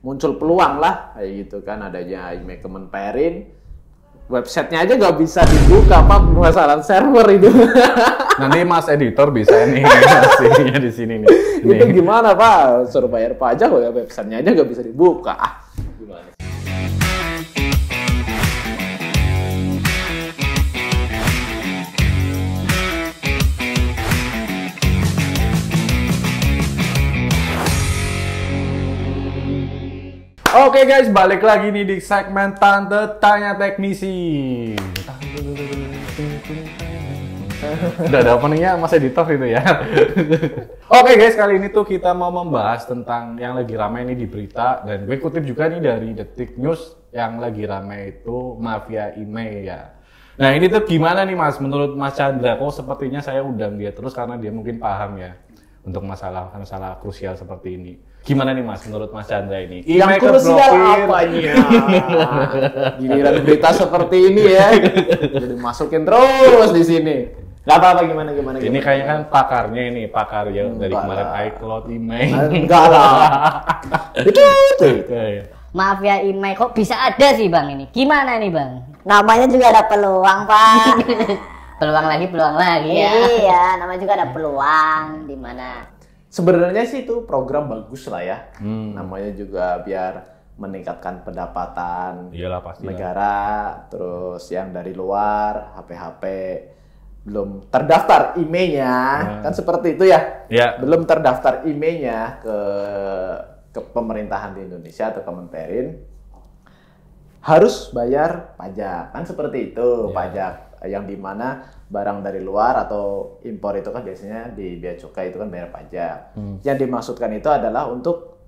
muncul peluang lah kayak gitu kan adanya IMEI Kemenperin websitenya aja nggak bisa dibuka apa permasalahan server itu nanti mas editor bisa nih ya di sini nih. itu gimana pak suruh bayar pajak websitenya aja nggak bisa dibuka ah, Oke okay guys, balik lagi nih di segmen Tante Tanya Teknisi. Udah ada openingnya Mas Editor itu ya. Oke okay guys, kali ini tuh kita mau membahas tentang yang lagi ramai ini di berita. Dan gue kutip juga nih dari Detik News yang lagi ramai itu Mafia Email ya. Nah ini tuh gimana nih mas? Menurut Mas Chandra, kok sepertinya saya undang dia terus karena dia mungkin paham ya untuk masalah masalah krusial seperti ini. Gimana nih Mas, menurut Mas Chandra ini? Yang krusial apanya? Giliran berita seperti ini ya, jadi masukin terus di sini. Gak apa-apa gimana gimana. Ini gimana, kayaknya kan pakarnya ini pakar yang dari kemarin iCloud, email. Enggak lah. itu itu. Iya, iya. Maaf ya email, kok bisa ada sih bang ini? Gimana nih bang? Namanya juga ada peluang pak. peluang lagi, peluang lagi ya. Iya, namanya juga ada peluang di mana Sebenarnya sih itu program bagus lah ya. Hmm. Namanya juga biar meningkatkan pendapatan Iyalah, negara, terus yang dari luar, HP-HP belum terdaftar IMEI-nya, hmm. Ya. kan seperti itu ya. ya. Belum terdaftar IMEI-nya ke ke pemerintahan di Indonesia atau Kementerian harus bayar pajak. Kan seperti itu, ya. pajak yang dimana barang dari luar atau impor itu kan biasanya di biaya cukai itu kan bayar pajak. Hmm. Yang dimaksudkan itu adalah untuk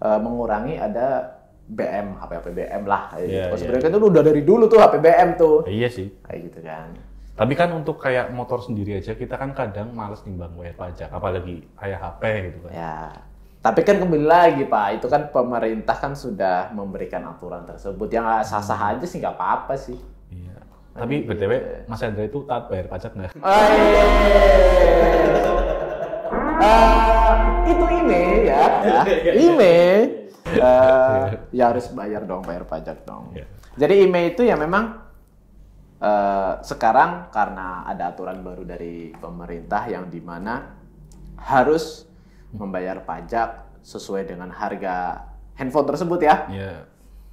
uh, mengurangi ada BM, HP BM lah. Yeah, gitu. yeah. sebenarnya itu udah dari dulu tuh HP BM tuh. Iya sih. Kayak gitu kan. Tapi kan untuk kayak motor sendiri aja kita kan kadang males nimbang bayar pajak, apalagi kayak HP gitu kan. Ya. Tapi kan kembali lagi Pak, itu kan pemerintah kan sudah memberikan aturan tersebut yang sah-sah hmm. aja sih nggak apa-apa sih. Tapi btw iya. Mas Hendra itu taat bayar pajak nggak? Iya. Eh, itu ini ya, ini iya. eh, ya harus bayar dong, bayar pajak dong. Jadi IME itu ya memang uh, sekarang karena ada aturan baru dari pemerintah yang dimana harus membayar pajak sesuai dengan harga handphone tersebut ya. Yeah.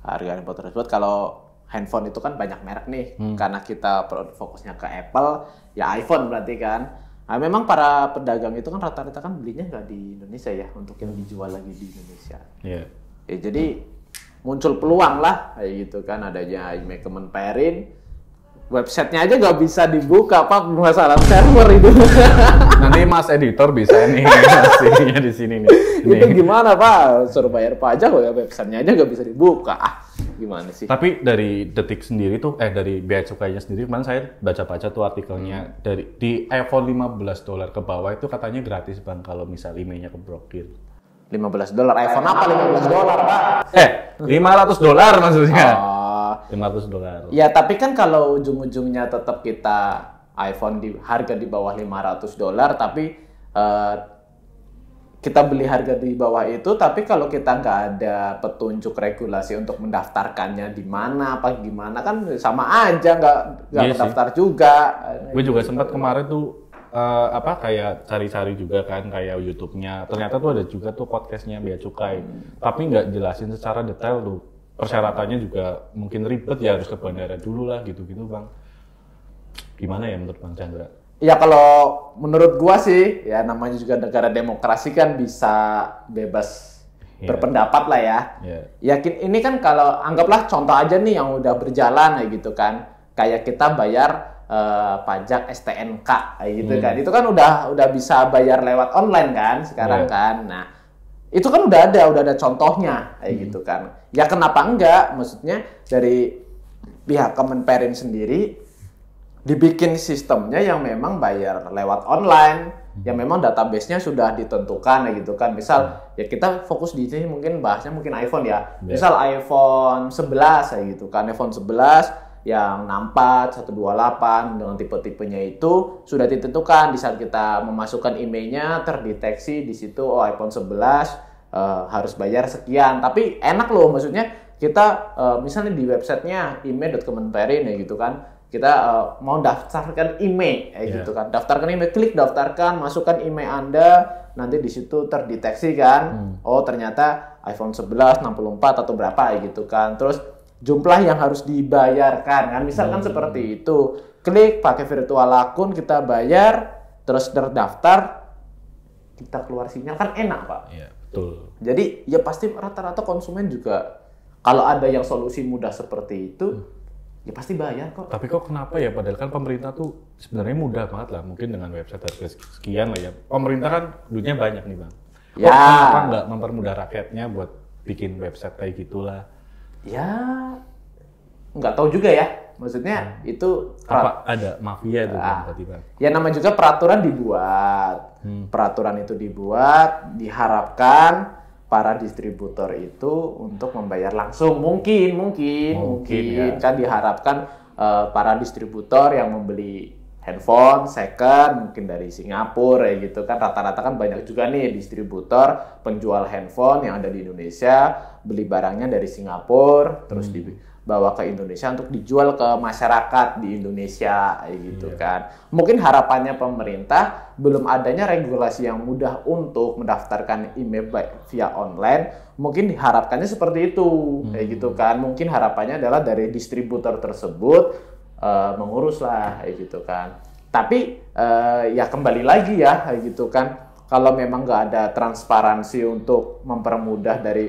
Harga handphone tersebut kalau handphone itu kan banyak merek nih hmm. karena kita fokusnya ke Apple ya iPhone berarti kan nah, memang para pedagang itu kan rata-rata kan belinya nggak di Indonesia ya untuk yang dijual lagi di Indonesia yeah. ya, jadi muncul peluang lah kayak gitu kan adanya IMEI Kemenperin websitenya aja nggak bisa dibuka pak masalah server itu nanti mas editor bisa nih masihnya di sini nih. nih itu gimana pak suruh bayar pajak websitenya aja nggak bisa dibuka ah, gimana sih? Tapi dari detik sendiri tuh, eh dari biaya cukainya sendiri, kemarin saya baca-baca tuh artikelnya hmm. dari di iPhone 15 dolar ke bawah itu katanya gratis bang kalau misal emailnya keblokir. 15 dolar iPhone apa 15 dolar pak? Eh 500 dolar maksudnya. Oh. 500 dolar. Ya tapi kan kalau ujung-ujungnya tetap kita iPhone di harga di bawah 500 dolar tapi uh, kita beli harga di bawah itu, tapi kalau kita nggak ada petunjuk regulasi untuk mendaftarkannya di mana apa gimana kan sama aja nggak nggak iya mendaftar sih. juga. Gue juga gitu. sempat kemarin tuh uh, apa kayak cari-cari juga kan kayak YouTube-nya. Ternyata tuh ada juga tuh podcastnya biaya Cukai, hmm. tapi nggak jelasin secara detail tuh persyaratannya juga mungkin ribet ya harus ke bandara dulu lah gitu-gitu bang. Gimana ya menurut bang Chandra? Ya kalau menurut gua sih ya namanya juga negara demokrasi kan bisa bebas yeah. berpendapat lah ya. Yeah. Yakin ini kan kalau anggaplah contoh aja nih yang udah berjalan ya gitu kan. Kayak kita bayar uh, pajak STNK ya, gitu yeah. kan. Itu kan udah udah bisa bayar lewat online kan sekarang yeah. kan. Nah, itu kan udah ada, udah ada contohnya kayak hmm. gitu kan. Ya kenapa enggak? Maksudnya dari pihak Kemenperin sendiri dibikin sistemnya yang memang bayar lewat online hmm. yang memang database-nya sudah ditentukan ya gitu kan. Misal hmm. ya kita fokus di sini mungkin bahasnya mungkin iPhone ya. Yeah. Misal iPhone 11 ya gitu kan. iPhone 11 yang 64, 128 dengan tipe-tipenya itu sudah ditentukan di saat kita memasukkan emailnya terdeteksi di situ oh iPhone 11 uh, eh, harus bayar sekian. Tapi enak loh maksudnya kita uh, misalnya di websitenya email.kemenperin ya gitu kan kita uh, mau daftarkan email ya yeah. gitu kan daftarkan email klik daftarkan masukkan email anda nanti di situ terdeteksi kan hmm. oh ternyata iPhone 11 64 atau berapa gitu kan terus jumlah yang harus dibayarkan kan misalkan hmm. seperti itu klik pakai virtual akun kita bayar terus terdaftar kita keluar sinyal kan enak pak yeah, betul jadi ya pasti rata-rata konsumen juga kalau ada yang solusi mudah seperti itu hmm ya pasti bayar kok. Tapi kok kenapa ya padahal kan pemerintah tuh sebenarnya mudah banget lah mungkin dengan website harga sekian lah ya. Pemerintah kan duitnya banyak nih bang. Kok ya. kenapa nggak mempermudah rakyatnya buat bikin website kayak gitulah? Ya nggak tahu juga ya. Maksudnya hmm. itu apa ada mafia itu ah. kan, tiba Ya nama juga peraturan dibuat. Hmm. Peraturan itu dibuat, diharapkan para distributor itu untuk membayar langsung mungkin mungkin mungkin, mungkin ya. kan diharapkan uh, para distributor yang membeli handphone second mungkin dari Singapura ya gitu kan rata-rata kan banyak juga nih distributor penjual handphone yang ada di Indonesia beli barangnya dari Singapura terus hmm. di bawa ke Indonesia untuk dijual ke masyarakat di Indonesia gitu iya. kan. Mungkin harapannya pemerintah belum adanya regulasi yang mudah untuk mendaftarkan email via online, mungkin diharapkannya seperti itu. Hmm. Kayak gitu hmm. kan. Mungkin harapannya adalah dari distributor tersebut uh, eh, mengurus lah kayak gitu kan. Tapi uh, ya kembali lagi ya kayak gitu kan. Kalau memang nggak ada transparansi untuk mempermudah dari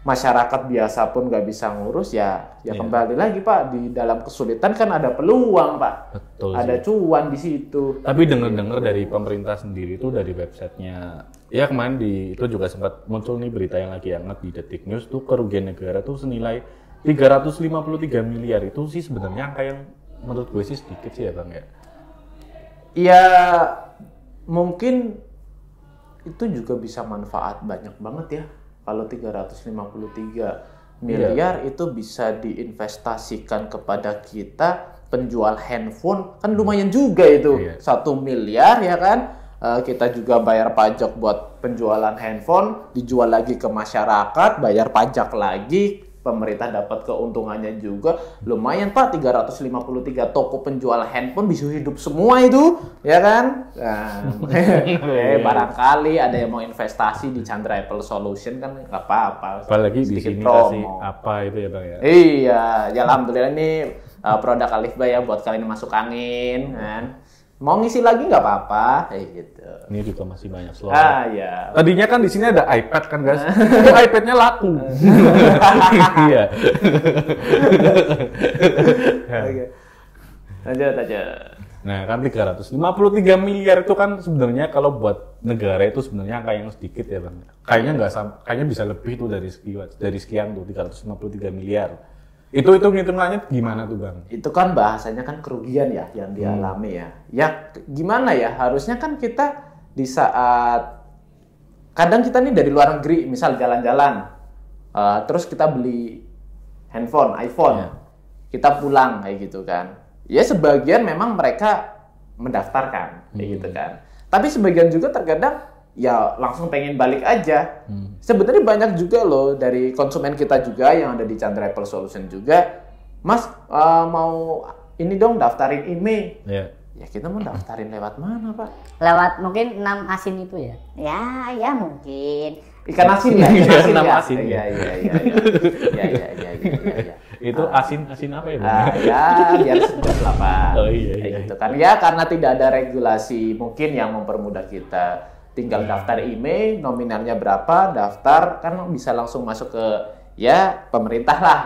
masyarakat biasa pun nggak bisa ngurus ya ya yeah. kembali lagi pak di dalam kesulitan kan ada peluang pak Betul ada sih. cuan di situ tapi dengar-dengar dari pemerintah sendiri itu dari websitenya ya kemarin di itu juga sempat muncul nih berita yang lagi hangat di detik news tuh kerugian negara tuh senilai 353 miliar itu sih sebenarnya angka yang menurut gue sih sedikit sih ya bang ya ya mungkin itu juga bisa manfaat banyak banget ya kalau 353 iya. miliar yeah. itu bisa diinvestasikan kepada kita penjual handphone kan lumayan hmm. juga itu iya. satu yeah. miliar ya kan uh, kita juga bayar pajak buat penjualan handphone dijual lagi ke masyarakat bayar pajak lagi pemerintah dapat keuntungannya juga lumayan pak 353 toko penjual handphone bisa hidup semua itu ya kan nah, eh, barangkali ada yang mau investasi di Chandra Apple Solution kan nggak apa-apa apalagi di sini kasih apa itu ya bang ya iya ya alhamdulillah ini uh, produk Alif ya buat kalian masuk angin kan mau ngisi lagi nggak apa-apa eh, gitu ini juga masih banyak slot ah ya tadinya kan di sini ada iPad kan guys itu iPadnya laku iya oke lanjut aja Nah, kan 353 miliar itu kan sebenarnya kalau buat negara itu sebenarnya angka yang sedikit ya, Bang. Kayaknya nggak kayaknya bisa lebih tuh dari sekian dari sekian tuh 353 miliar. Itu itu hitungannya gimana tuh bang? Itu kan bahasanya kan kerugian ya yang dialami hmm. ya. Ya gimana ya harusnya kan kita di saat kadang kita nih dari luar negeri misal jalan-jalan uh, terus kita beli handphone iPhone ya. kita pulang kayak gitu kan. Ya sebagian memang mereka mendaftarkan kayak gitu hmm. kan. Tapi sebagian juga terkadang ya langsung pengen balik aja. Hmm. Sebenarnya banyak juga loh dari konsumen kita juga yang ada di Chandra Apple Solution juga, Mas uh, mau ini dong daftarin IMEI. Yeah. Ya kita mau daftarin lewat mana Pak? Lewat mungkin enam asin itu ya? Ya, ya mungkin. Ikan asin ya? Iya, ikan asin, Ya, asin. ya, iya, iya. Iya, iya, iya, iya Itu ah. asin asin apa ya? Bu? Ah, ya, biar sedap lah Pak. Oh iya, iya. Ya, gitu kan. Ya karena tidak ada regulasi mungkin yang mempermudah kita tinggal daftar email, nominalnya berapa, daftar kan bisa langsung masuk ke ya pemerintah lah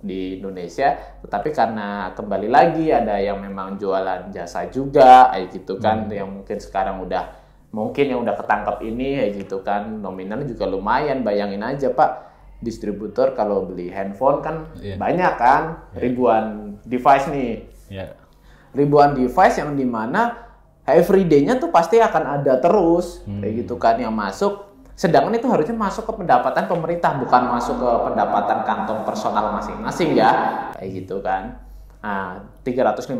di Indonesia. Tetapi karena kembali lagi ada yang memang jualan jasa juga, kayak gitu kan, hmm. yang mungkin sekarang udah mungkin yang udah ketangkap ini kayak gitu kan, nominalnya juga lumayan. Bayangin aja pak, distributor kalau beli handphone kan yeah. banyak kan, yeah. ribuan device nih, yeah. ribuan device yang dimana everyday-nya tuh pasti akan ada terus hmm. kayak gitu kan yang masuk sedangkan itu harusnya masuk ke pendapatan pemerintah bukan masuk ke pendapatan kantong personal masing-masing ya kayak gitu kan nah 353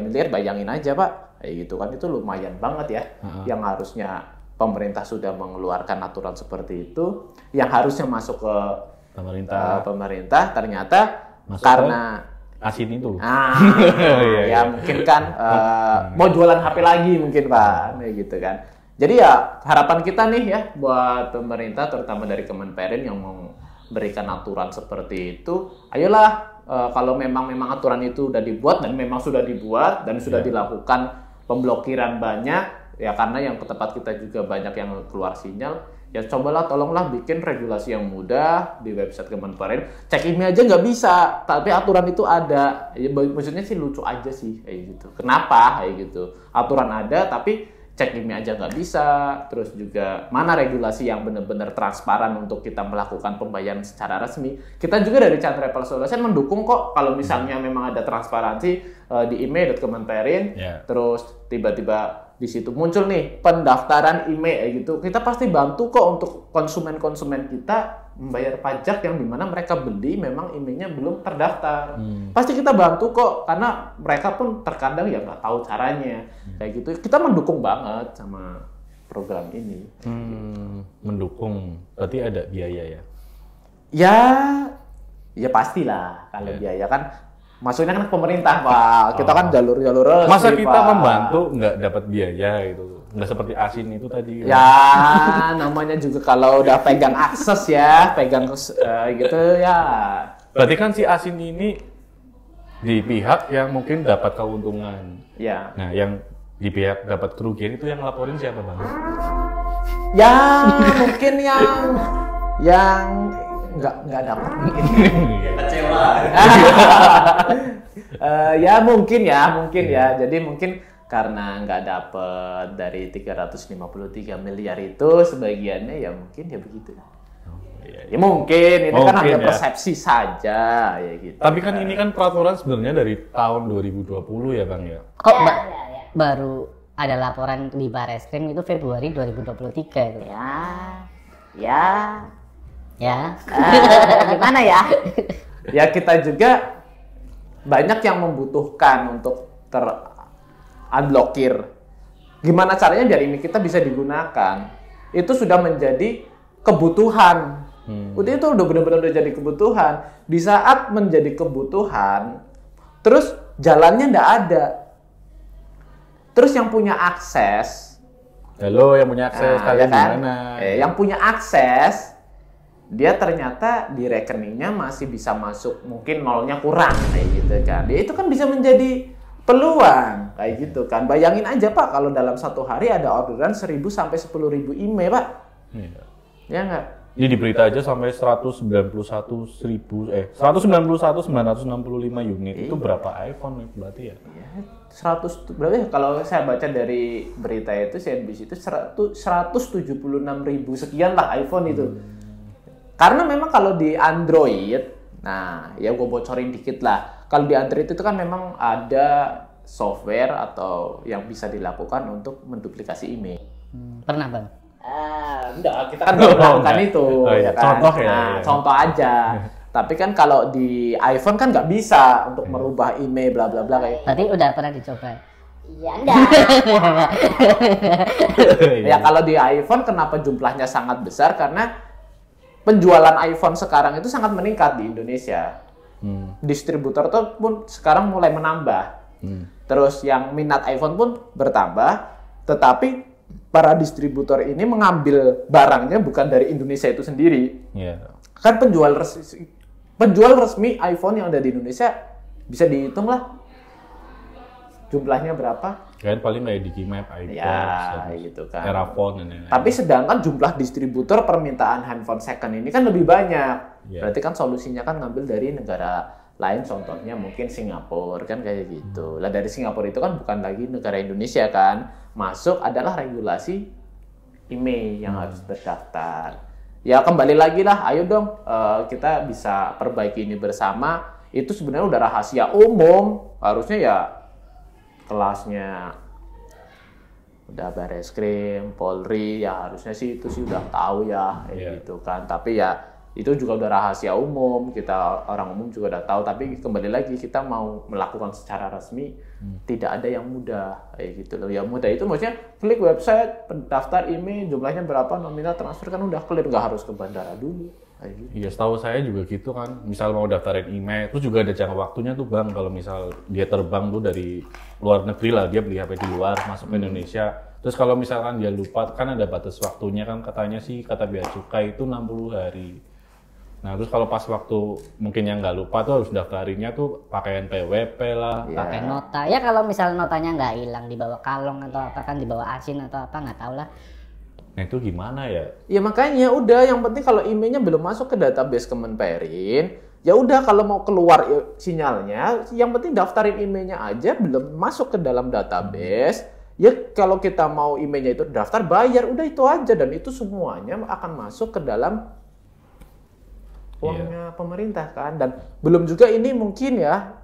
miliar bayangin aja pak kayak gitu kan itu lumayan banget ya uh-huh. yang harusnya pemerintah sudah mengeluarkan aturan seperti itu yang harusnya masuk ke pemerintah uh, pemerintah ternyata masuk karena asin itu. Ah, iya, ya, iya, iya. ya, mungkin kan uh, mau jualan HP lagi mungkin pak, ya gitu kan. Jadi ya harapan kita nih ya buat pemerintah terutama dari Kemenperin yang mau berikan aturan seperti itu, ayolah uh, kalau memang memang aturan itu sudah dibuat dan memang sudah dibuat dan sudah yeah. dilakukan pemblokiran banyak ya karena yang ke tempat kita juga banyak yang keluar sinyal ya cobalah tolonglah bikin regulasi yang mudah di website kementerian. cek ini aja nggak bisa tapi aturan itu ada ya, maksudnya sih lucu aja sih kayak gitu kenapa kayak gitu aturan ada tapi cek ini aja nggak bisa terus juga mana regulasi yang benar-benar transparan untuk kita melakukan pembayaran secara resmi kita juga dari Chan Travel Solution mendukung kok kalau misalnya memang ada transparansi uh, di email.kemenperin yeah. terus tiba-tiba di situ muncul nih pendaftaran email gitu. Kita pasti bantu kok untuk konsumen-konsumen kita membayar pajak yang dimana mereka beli memang emailnya belum terdaftar. Hmm. Pasti kita bantu kok karena mereka pun terkadang ya nggak tahu caranya hmm. kayak gitu. Kita mendukung banget sama program ini. Hmm, gitu. Mendukung. Berarti ada biaya ya? Ya, ya pastilah kalau yeah. biaya kan Maksudnya kan pemerintah, Pak. Kita kan oh. kan jalur-jalur resmi, Masa kita Pak. membantu nggak dapat biaya gitu? Nggak seperti asin itu tadi. Gitu. Ya, namanya juga kalau udah pegang akses ya, pegang uh, gitu ya. Berarti kan si asin ini di pihak yang mungkin dapat keuntungan. Ya. Nah, yang di pihak dapat kerugian itu yang laporin siapa, Bang? Ya, mungkin yang yang nggak nggak dapat kecewa uh, ya mungkin ya mungkin ya iya. jadi mungkin karena nggak dapet dari 353 miliar itu sebagiannya ya mungkin ya begitu ya mungkin itu kan mungkin, kan hanya ya. persepsi ya. saja ya gitu tapi kan ini kan peraturan sebenarnya dari tahun 2020 ya bang ya kok ya, baru ada laporan di Bareskrim itu Februari 2023 itu ya ya Ya. Uh, gimana ya? ya kita juga banyak yang membutuhkan untuk ter unlockir. Gimana caranya dari ini kita bisa digunakan? Itu sudah menjadi kebutuhan. Hmm. Udah itu udah benar-benar udah jadi kebutuhan. Di saat menjadi kebutuhan, terus jalannya ndak ada. Terus yang punya akses Halo, yang punya akses nah, kalian ya kan? gimana? Eh, yang punya akses dia ternyata di rekeningnya masih bisa masuk mungkin nolnya kurang kayak gitu kan dia ya, itu kan bisa menjadi peluang kayak gitu kan bayangin aja pak kalau dalam satu hari ada orderan 1000 sampai 10.000 email pak iya. ya nggak ini di berita aja sampai 191 ribu, eh 191 965 unit iya. itu berapa iPhone berarti ya? Iya. 100 berapa ya? Kalau saya baca dari berita itu CNBC itu 100, 176 ribu sekian lah iPhone hmm. itu karena memang kalau di Android, nah ya gue bocorin dikit lah. Kalau di Android itu kan memang ada software atau yang bisa dilakukan untuk menduplikasi email. Hmm, pernah bang? Ah, enggak, kita kan, kan belum melakukan itu. Oh, iya. Kan? Contoh ya. Nah, iya. contoh aja. Tapi kan kalau di iPhone kan nggak bisa untuk iya. merubah email bla bla bla kayak. Gitu. Tapi udah pernah dicoba. Iya enggak. ya kalau di iPhone kenapa jumlahnya sangat besar karena penjualan iPhone sekarang itu sangat meningkat di Indonesia. Hmm. Distributor tuh pun sekarang mulai menambah. Hmm. Terus yang minat iPhone pun bertambah, tetapi para distributor ini mengambil barangnya bukan dari Indonesia itu sendiri. Yeah. Kan penjual resmi, penjual resmi iPhone yang ada di Indonesia bisa dihitung lah jumlahnya berapa Kalian paling kayak Digimap, iPhone, ya, gitu kan. Terraform dan lain-lain. Tapi sedangkan jumlah distributor permintaan handphone second ini kan lebih banyak. Yeah. Berarti kan solusinya kan ngambil dari negara lain contohnya mungkin Singapura kan kayak gitu. Hmm. Lah dari Singapura itu kan bukan lagi negara Indonesia kan. Masuk adalah regulasi IMEI yang hmm. harus terdaftar. Ya kembali lagi lah, ayo dong uh, kita bisa perbaiki ini bersama. Itu sebenarnya udah rahasia umum. Harusnya ya kelasnya udah beres krim, Polri ya harusnya sih itu sih udah tahu ya yeah. Iya. gitu kan. Tapi ya itu juga udah rahasia umum, kita orang umum juga udah tahu. Tapi kembali lagi kita mau melakukan secara resmi hmm. tidak ada yang mudah kayak gitu loh. Yang mudah itu maksudnya klik website, pendaftar email, jumlahnya berapa, nominal transfer kan udah clear nggak harus ke bandara dulu Gitu. Iya, setahu saya juga gitu kan. Misal mau daftarin email, terus juga ada jangka waktunya tuh bang. Kalau misal dia terbang tuh dari luar negeri lah, dia beli HP di luar, masuk ke hmm. Indonesia. Terus kalau misalkan dia lupa, kan ada batas waktunya kan. Katanya sih, kata biaya Cukai itu 60 hari. Nah terus kalau pas waktu mungkin yang nggak lupa tuh harus daftarinnya tuh pakai NPWP lah. Iya. Pakai nota. Ya kalau misal notanya nggak hilang dibawa kalong atau apa kan dibawa asin atau apa nggak tahu lah. Nah itu gimana ya? Ya makanya udah yang penting kalau emailnya belum masuk ke database Kemenperin, ya udah kalau mau keluar sinyalnya, yang penting daftarin emailnya aja belum masuk ke dalam database. Ya kalau kita mau emailnya itu daftar bayar, udah itu aja dan itu semuanya akan masuk ke dalam uangnya yeah. pemerintah kan dan belum juga ini mungkin ya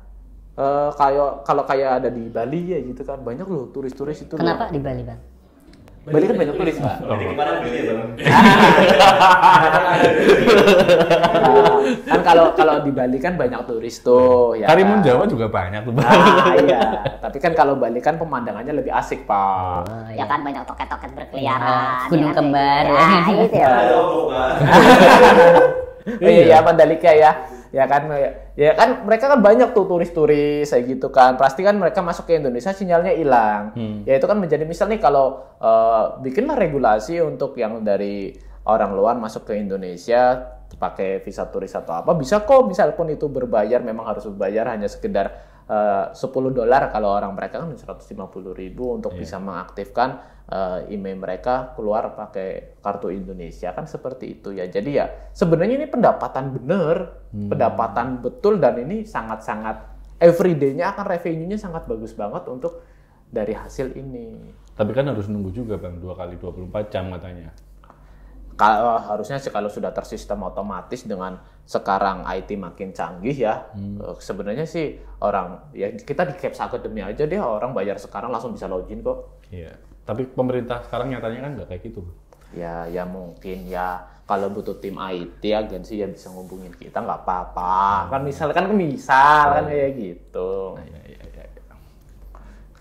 uh, kayak kalau kayak ada di Bali ya gitu kan banyak loh turis-turis itu. Kenapa loh. di Bali bang? Bali kan banyak turis Pak. Jadi kemarin beli ya, Bang. Nah, kan kalau kalau di Bali kan banyak turis tuh ya. Karimun kan? Jawa juga banyak tuh, Bang. Ah, iya. Tapi kan kalau Bali kan pemandangannya lebih asik, Pak. Oh, iya. Ya kan banyak toket-toket iya. berkeliaran. Gunung ya, kan? kembar. Ya, gitu ya. Oh, iya, Mandalika ya ya kan ya kan mereka kan banyak tuh turis-turis kayak gitu kan pasti kan mereka masuk ke Indonesia sinyalnya hilang hmm. ya itu kan menjadi misal nih kalau uh, bikinlah regulasi untuk yang dari orang luar masuk ke Indonesia pakai visa turis atau apa bisa kok misalpun itu berbayar memang harus berbayar hanya sekedar Eh, uh, 10 dolar kalau orang mereka kan 150 ribu untuk yeah. bisa mengaktifkan uh, email mereka keluar pakai kartu Indonesia kan seperti itu ya. Jadi ya sebenarnya ini pendapatan bener hmm. pendapatan betul dan ini sangat-sangat everyday-nya akan revenue-nya sangat bagus banget untuk dari hasil ini. Tapi kan harus nunggu juga Bang, dua kali 24 jam katanya kalau harusnya sih kalau sudah tersistem otomatis dengan sekarang IT makin canggih ya hmm. Eh, sebenarnya sih orang ya kita di Caps Academy aja deh orang bayar sekarang langsung bisa login kok. Iya. Tapi pemerintah sekarang nyatanya kan nggak kayak gitu. Ya ya mungkin ya kalau butuh tim IT agensi ya bisa ngumpulin kita nggak apa-apa. Hmm. Kan misalkan misal kan, kan kayak gitu. Nah, ya, ya, ya,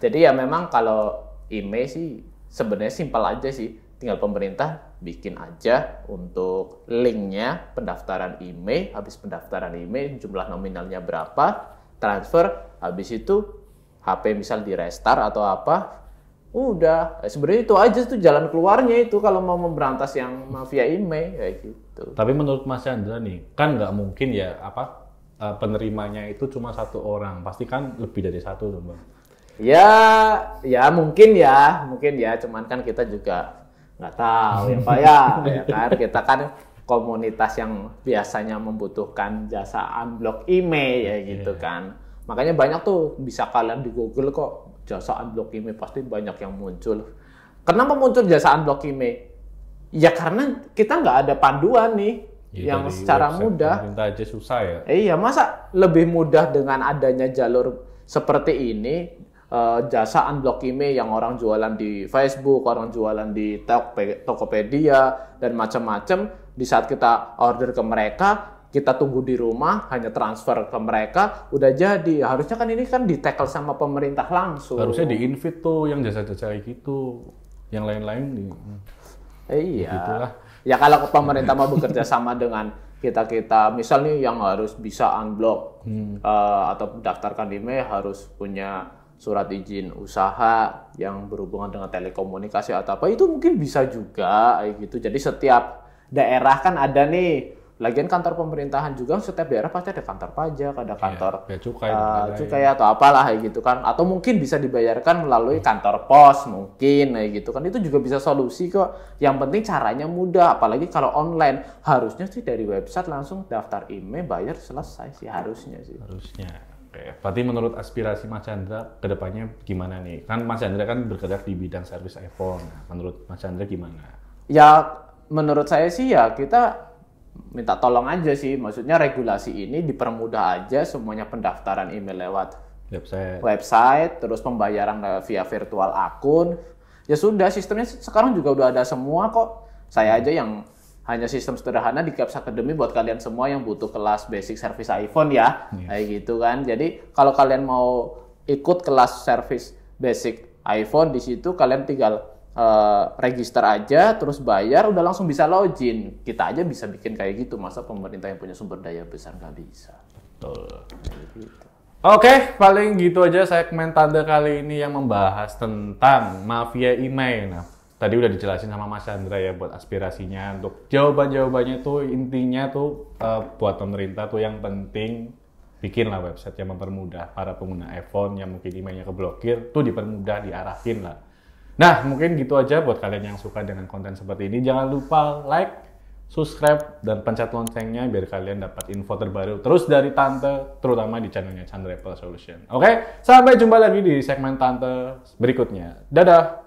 Jadi ya memang kalau IME sih sebenarnya simpel aja sih tinggal pemerintah bikin aja untuk linknya pendaftaran IMEI, habis pendaftaran IMEI jumlah nominalnya berapa, transfer, habis itu HP misal di restart atau apa, udah eh, sebenarnya itu aja tuh jalan keluarnya itu kalau mau memberantas yang mafia IMEI kayak gitu. Tapi menurut Mas Chandra nih, kan nggak mungkin ya apa eh, penerimanya itu cuma satu orang, pasti kan lebih dari satu dong bang. Ya, ya mungkin ya, mungkin ya. Cuman kan kita juga nggak tahu ya pak ya, ya kan kita kan komunitas yang biasanya membutuhkan jasa unblock email ya gitu yeah. kan makanya banyak tuh bisa kalian di Google kok jasa unblock email pasti banyak yang muncul kenapa muncul jasa unblock email ya karena kita nggak ada panduan nih ya, yang secara mudah aja susah ya iya masa lebih mudah dengan adanya jalur seperti ini uh, jasa unblock email yang orang jualan di Facebook, orang jualan di Tokopedia dan macam-macam. Di saat kita order ke mereka, kita tunggu di rumah, hanya transfer ke mereka, udah jadi. Harusnya kan ini kan di tackle sama pemerintah langsung. Harusnya di invite tuh yang jasa-jasa gitu. Yang lain-lain di eh, Iya. Begitulah. Ya kalau pemerintah mau bekerja sama dengan kita kita misalnya yang harus bisa unblock hmm. uh, atau daftarkan email harus punya surat izin usaha yang berhubungan dengan telekomunikasi atau apa itu mungkin bisa juga gitu. Jadi setiap daerah kan ada nih Lagian kantor pemerintahan juga setiap daerah pasti ada kantor pajak, ada iya, kantor ya, cukai, uh, cukai atau apalah gitu kan. Atau mungkin bisa dibayarkan melalui kantor pos mungkin gitu kan. Itu juga bisa solusi kok. Yang penting caranya mudah. Apalagi kalau online harusnya sih dari website langsung daftar email bayar selesai sih harusnya sih. Harusnya. Oke, berarti menurut aspirasi Mas Chandra kedepannya gimana nih? Kan Mas Chandra kan bergerak di bidang servis iPhone. Nah, menurut Mas Chandra gimana? Ya, menurut saya sih ya kita minta tolong aja sih. Maksudnya regulasi ini dipermudah aja semuanya pendaftaran email lewat website. Website, terus pembayaran via virtual akun. Ya sudah, sistemnya sekarang juga udah ada semua kok. Saya aja yang hanya sistem sederhana di Caps Academy buat kalian semua yang butuh kelas basic service iPhone ya. Yes. Kayak gitu kan. Jadi kalau kalian mau ikut kelas service basic iPhone di situ kalian tinggal uh, register aja terus bayar udah langsung bisa login. Kita aja bisa bikin kayak gitu. Masa pemerintah yang punya sumber daya besar nggak bisa. Oke, okay, paling gitu aja segmen tanda kali ini yang membahas tentang mafia email. Nah, tadi udah dijelasin sama Mas Chandra ya buat aspirasinya untuk jawaban-jawabannya tuh intinya tuh uh, buat pemerintah tuh yang penting bikinlah website yang mempermudah para pengguna iPhone yang mungkin emailnya keblokir tuh dipermudah diarahin lah. Nah mungkin gitu aja buat kalian yang suka dengan konten seperti ini jangan lupa like, subscribe dan pencet loncengnya biar kalian dapat info terbaru terus dari Tante terutama di channelnya Chandra Apple Solution. Oke sampai jumpa lagi di segmen Tante berikutnya. Dadah.